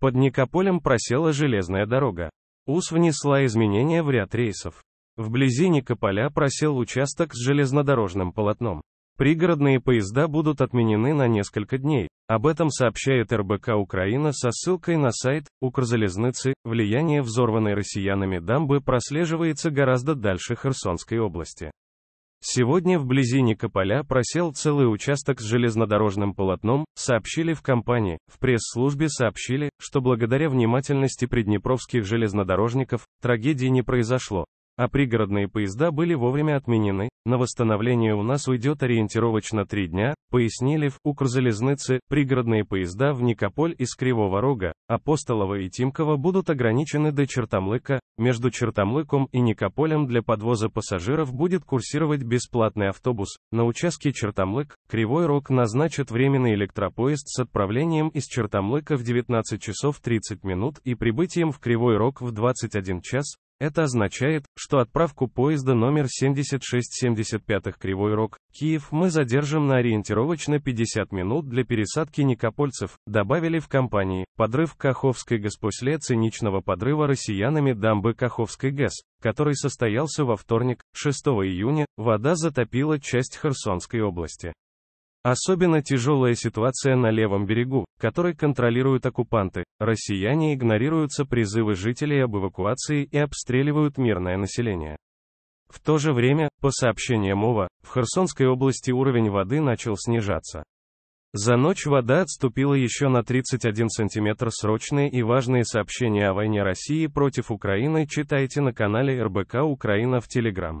Под Никополем просела железная дорога. УС внесла изменения в ряд рейсов. Вблизи Никополя просел участок с железнодорожным полотном. Пригородные поезда будут отменены на несколько дней. Об этом сообщает РБК Украина со ссылкой на сайт Укрзалезныцы. Влияние взорванной россиянами дамбы прослеживается гораздо дальше Херсонской области. Сегодня вблизи Никополя просел целый участок с железнодорожным полотном, сообщили в компании. В пресс-службе сообщили, что благодаря внимательности приднепровских железнодорожников, трагедии не произошло а пригородные поезда были вовремя отменены, на восстановление у нас уйдет ориентировочно три дня, пояснили в Укрзалезнице, пригородные поезда в Никополь из Кривого Рога, Апостолова и Тимкова будут ограничены до Чертомлыка, между Чертомлыком и Никополем для подвоза пассажиров будет курсировать бесплатный автобус, на участке Чертомлык, Кривой Рог назначат временный электропоезд с отправлением из Чертомлыка в 19 часов 30 минут и прибытием в Кривой Рог в 21 час, это означает, что отправку поезда номер 7675 Кривой Рог, Киев мы задержим на ориентировочно 50 минут для пересадки никопольцев, добавили в компании. Подрыв Каховской ГЭС после циничного подрыва россиянами дамбы Каховской ГЭС, который состоялся во вторник, 6 июня, вода затопила часть Херсонской области. Особенно тяжелая ситуация на левом берегу, который контролируют оккупанты. Россияне игнорируются призывы жителей об эвакуации и обстреливают мирное население. В то же время, по сообщениям ОВА, в Херсонской области уровень воды начал снижаться. За ночь вода отступила еще на 31 сантиметр. Срочные и важные сообщения о войне России против Украины читайте на канале РБК Украина в Телеграм.